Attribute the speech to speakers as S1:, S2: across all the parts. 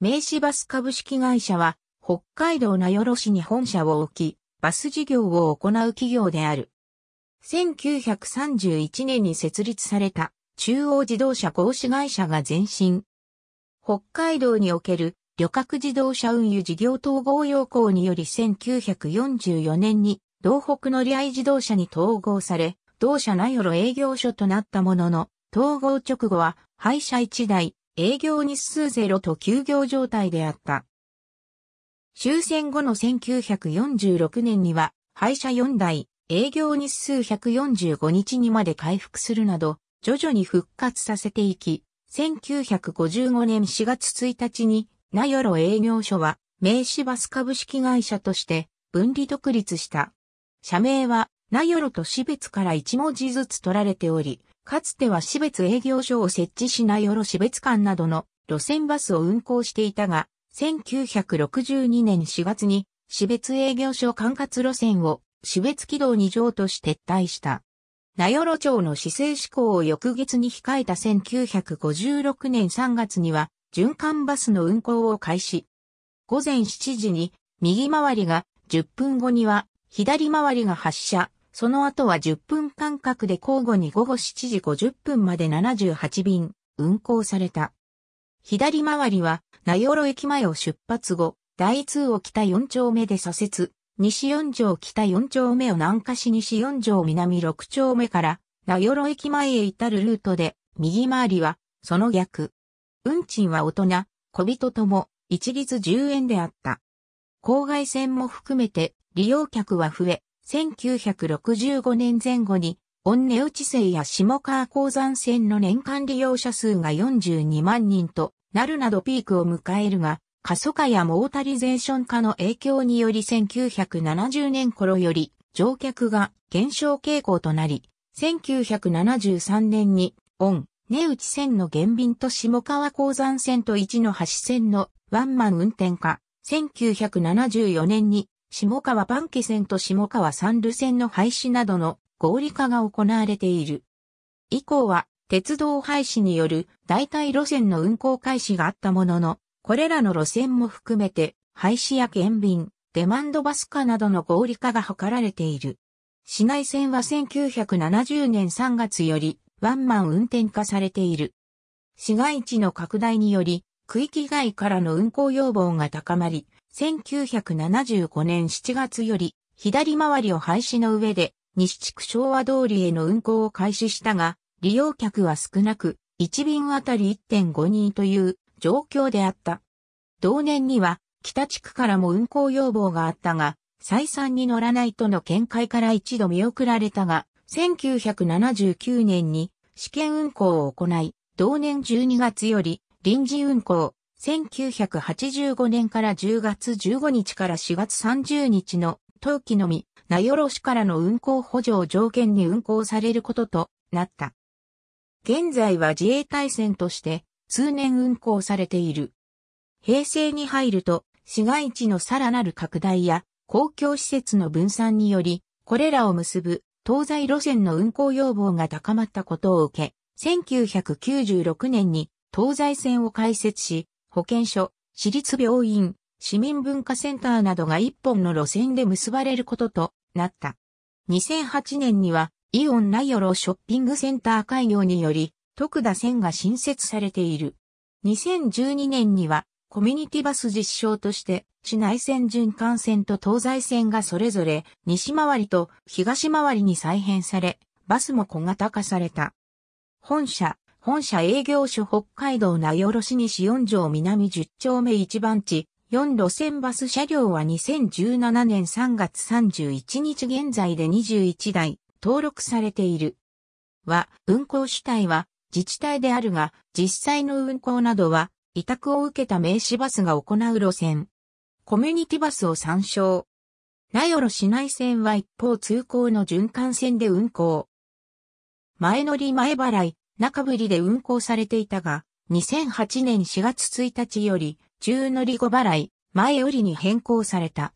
S1: 名刺バス株式会社は、北海道名寄市に本社を置き、バス事業を行う企業である。1931年に設立された中央自動車講師会社が前身。北海道における旅客自動車運輸事業統合要項により1944年に道北乗合自動車に統合され、同社名寄営業所となったものの、統合直後は、廃車1台、営業日数ゼロと休業状態であった。終戦後の1946年には、廃車4台、営業日数145日にまで回復するなど、徐々に復活させていき、1955年4月1日に、名寄営業所は、名刺バス株式会社として分離独立した。社名は、名寄と標別から一文字ずつ取られており、かつては市別営業所を設置しない市別館などの路線バスを運行していたが、1962年4月に市別営業所管轄路線を市別軌道2条として撤退した。名寄町の市政施行を翌月に控えた1956年3月には循環バスの運行を開始。午前7時に右回りが10分後には左回りが発車、その後は10分間隔で交互に午後7時50分まで78便運行された。左回りは、名寄駅前を出発後、第2を北4丁目で左折、西4条北4丁目を南下し西4条南6丁目から、名寄駅前へ至るルートで、右回りは、その逆。運賃は大人、小人とも、一律10円であった。郊外線も含めて、利用客は増え、1965年前後に、御根内線や下川鉱山線の年間利用者数が42万人となるなどピークを迎えるが、過疎化やモータリゼーション化の影響により1970年頃より乗客が減少傾向となり、1973年に、御、根内線の減便と下川鉱山線と一の橋線のワンマン運転化、1974年に下川パンケ線と下川三流線の廃止などの合理化が行われている。以降は、鉄道廃止による代替路線の運行開始があったものの、これらの路線も含めて、廃止や減便、デマンドバス化などの合理化が図られている。市内線は1970年3月よりワンマン運転化されている。市街地の拡大により、区域外からの運行要望が高まり、1975年7月より左回りを廃止の上で西地区昭和通りへの運行を開始したが、利用客は少なく、1便あたり1.5人という状況であった。同年には北地区からも運行要望があったが、再三に乗らないとの見解から一度見送られたが、1979年に試験運行を行い、同年12月より臨時運行、1985年から10月15日から4月30日の冬季のみ、名寄市からの運行補助を条件に運行されることとなった。現在は自衛隊線として通年運行されている。平成に入ると市街地のさらなる拡大や公共施設の分散により、これらを結ぶ東西路線の運行要望が高まったことを受け、1996年に東西線を開設し、保健所、私立病院、市民文化センターなどが一本の路線で結ばれることとなった。2008年には、イオンナイオロショッピングセンター開業により、徳田線が新設されている。2012年には、コミュニティバス実証として、市内線循環線と東西線がそれぞれ、西回りと東回りに再編され、バスも小型化された。本社、本社営業所北海道名寄市西4条南10丁目1番地、4路線バス車両は2017年3月31日現在で21台登録されている。は、運行主体は自治体であるが、実際の運行などは委託を受けた名刺バスが行う路線。コミュニティバスを参照。名寄市内線は一方通行の循環線で運行。前乗り前払い、中ぶりで運行されていたが、2008年4月1日より、中乗り後払い、前売りに変更された。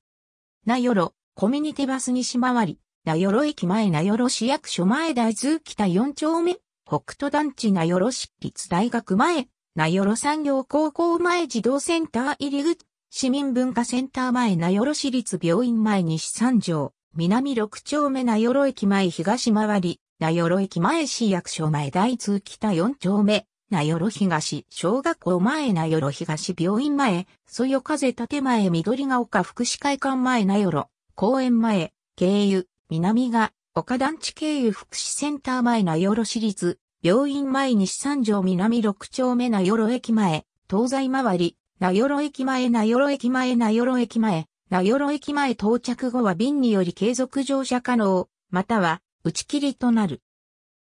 S1: 名寄、コミュニティバス西回り、名寄駅前名寄市役所前大豆北4丁目、北斗団地名寄市立大学前、名寄産業高校前児童センター入り口、市民文化センター前名寄市立病院前西三条、南六丁目名寄駅前東回り、名寄駅前市役所前第通北4丁目、名寄東小学校前名寄東病院前、そよ風建前緑が丘福祉会館前名寄、公園前、経由、南が、岡団地経由福祉センター前名寄市立、病院前西三条南六丁目名寄駅前、東西回り、名寄駅前名寄駅前名寄駅前、名寄駅前到着後は便により継続乗車可能、または打ち切りとなる。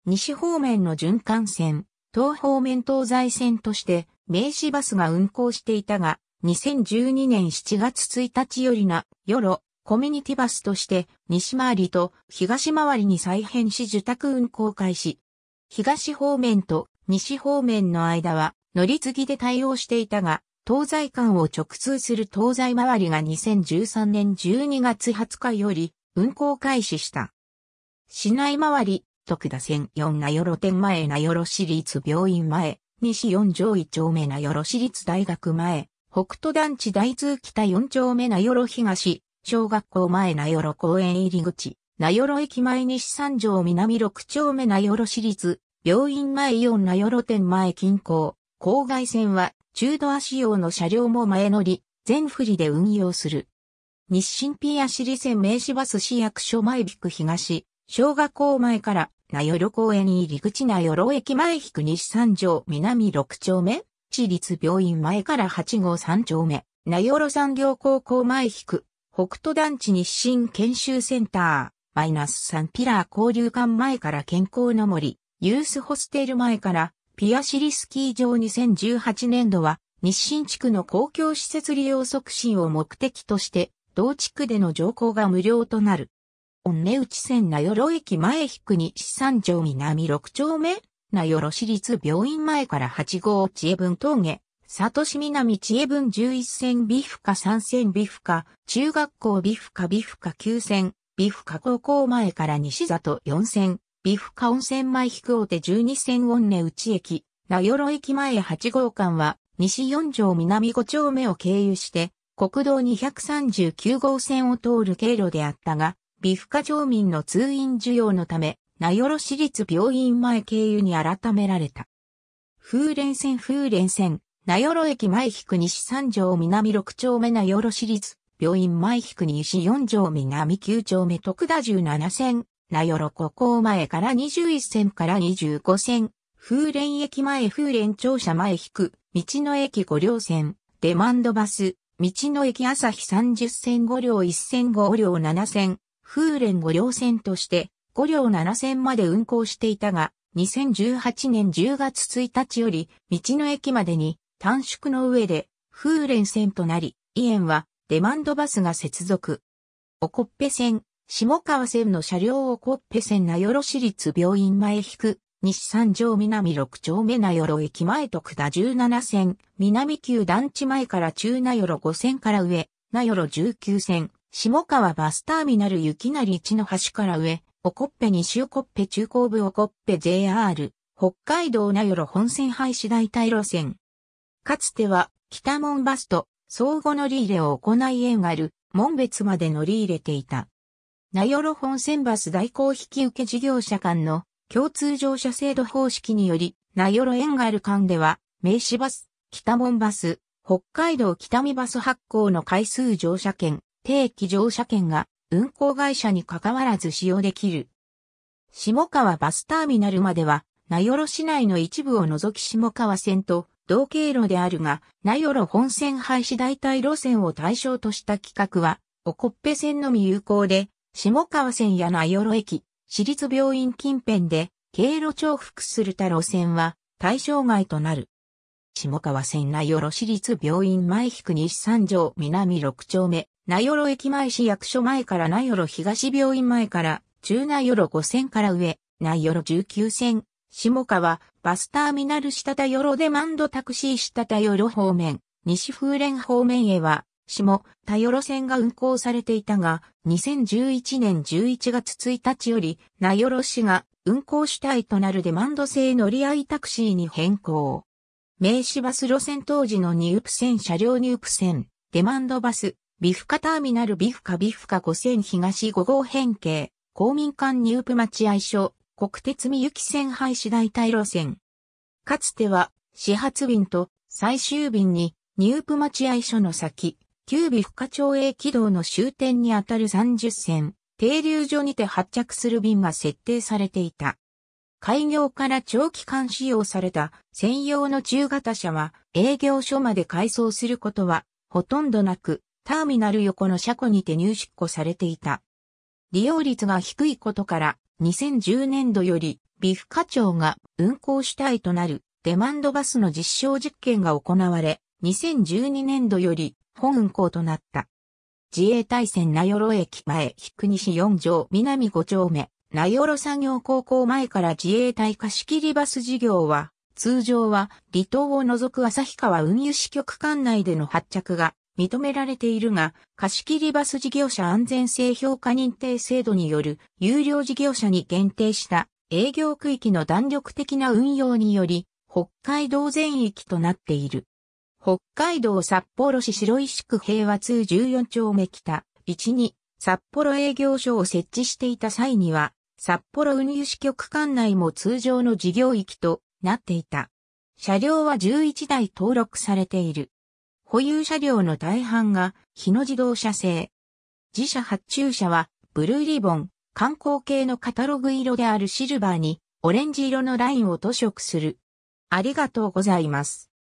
S1: 西方面の循環線、東方面東西線として名刺バスが運行していたが、2012年7月1日よりな、よろ、コミュニティバスとして西回りと東回りに再編し受託運行開始。東方面と西方面の間は乗り継ぎで対応していたが、東西間を直通する東西回りが2013年12月20日より運行開始した。市内周り、徳田線4名寄店前名寄市立病院前、西4条1丁目名寄市立大学前、北斗団地大通北4丁目名寄東、小学校前名寄公園入り口、名寄駅前西三条南6丁目名寄市立、病院前4名寄店前近郊、郊外線は中土足用の車両も前乗り、全振りで運用する。日清ピア市リ線名市バス市役所前ビク東、小学校前から名寄公園入り口名寄駅前引く西三条南六丁目、市立病院前から八号三丁目、名寄産業高校前引く、北都団地日清研修センター、マイナス3ピラー交流館前から健康の森、ユースホステル前から、ピアシリスキー場2018年度は、日清地区の公共施設利用促進を目的として、同地区での乗降が無料となる。御根内線名寄駅前引く西三条南六丁目名寄市立病院前から8号知恵分峠、里市南知恵分11線美深3線美深、中学校美深美深9線、美深高校前から西里4線、美深温泉前引く大手12線御根内駅、名寄駅前8号間は、西四条南5丁目を経由して、国道239号線を通る経路であったが、美深町民の通院需要のため、名寄市立病院前経由に改められた。風連線風連線、名寄駅前引く西三条南六丁目名寄市立病院前引く西四条南九丁目徳田十七線、名寄こ校前から21線から25線、風連駅前風連庁舎前引く、道の駅5両線、デマンドバス、道の駅朝日30線5両1線5両7線、風連五両線として五両七線まで運行していたが、2018年10月1日より道の駅までに短縮の上で風連線となり、イエンはデマンドバスが接続。おこっぺ線、下川線の車両をこっぺ線名寄市立病院前引く、西三条南六丁目名寄駅前と田17線、南急団地前から中名寄五線から上、名寄19線、下川バスターミナル雪成一の橋から上、おこっぺ西おこっぺ中後部おこっぺ JR、北海道名寄本線廃止代替路線。かつては、北門バスと相互乗り入れを行い縁がある、門別まで乗り入れていた。名寄本線バス代行引受事業者間の共通乗車制度方式により、名寄縁がある間では、名刺バス、北門バス、北海道北見バス発行の回数乗車券、定期乗車券が運行会社に関わらず使用できる。下川バスターミナルまでは、名寄市内の一部を除き下川線と同経路であるが、名寄本線廃止代替路線を対象とした企画は、おこっぺ線のみ有効で、下川線や名寄駅、私立病院近辺で、経路重複する他路線は、対象外となる。下川線名寄市立病院前引く西三条南6丁目、名寄駅前市役所前から名寄東病院前から、中名寄5線から上、名寄19線、下川、バスターミナル下田寄デマンドタクシー下田寄方面、西風連方面へは、下田寄線が運行されていたが、2011年11月1日より、名寄市が運行主体となるデマンド制乗り合いタクシーに変更。名刺バス路線当時のープ線車両ープ線、デマンドバス、ビフカターミナルビフカビフカ5000東5号変形、公民館入府待合所、国鉄みゆき線廃止代替路線。かつては、始発便と最終便に入府待合所の先、旧ビフカ町営軌道の終点にあたる30線、停留所にて発着する便が設定されていた。開業から長期間使用された専用の中型車は営業所まで改装することはほとんどなく、ターミナル横の車庫にて入出庫されていた。利用率が低いことから2010年度よりフ課長が運行主体となるデマンドバスの実証実験が行われ、2012年度より本運行となった。自衛隊線名寄駅前、く西4条南5丁目、名寄作業高校前から自衛隊貸切バス事業は、通常は離島を除く旭川運輸支局管内での発着が認められているが、貸切バス事業者安全性評価認定制度による有料事業者に限定した営業区域の弾力的な運用により、北海道全域となっている。北海道札幌市白石区平和通14丁目北1 2、札幌営業所を設置していた際には、札幌運輸支局管内も通常の事業域となっていた。車両は11台登録されている。保有車両の大半が日野自動車製。自社発注車はブルーリボン、観光系のカタログ色であるシルバーにオレンジ色のラインを塗色する。ありがとうございます。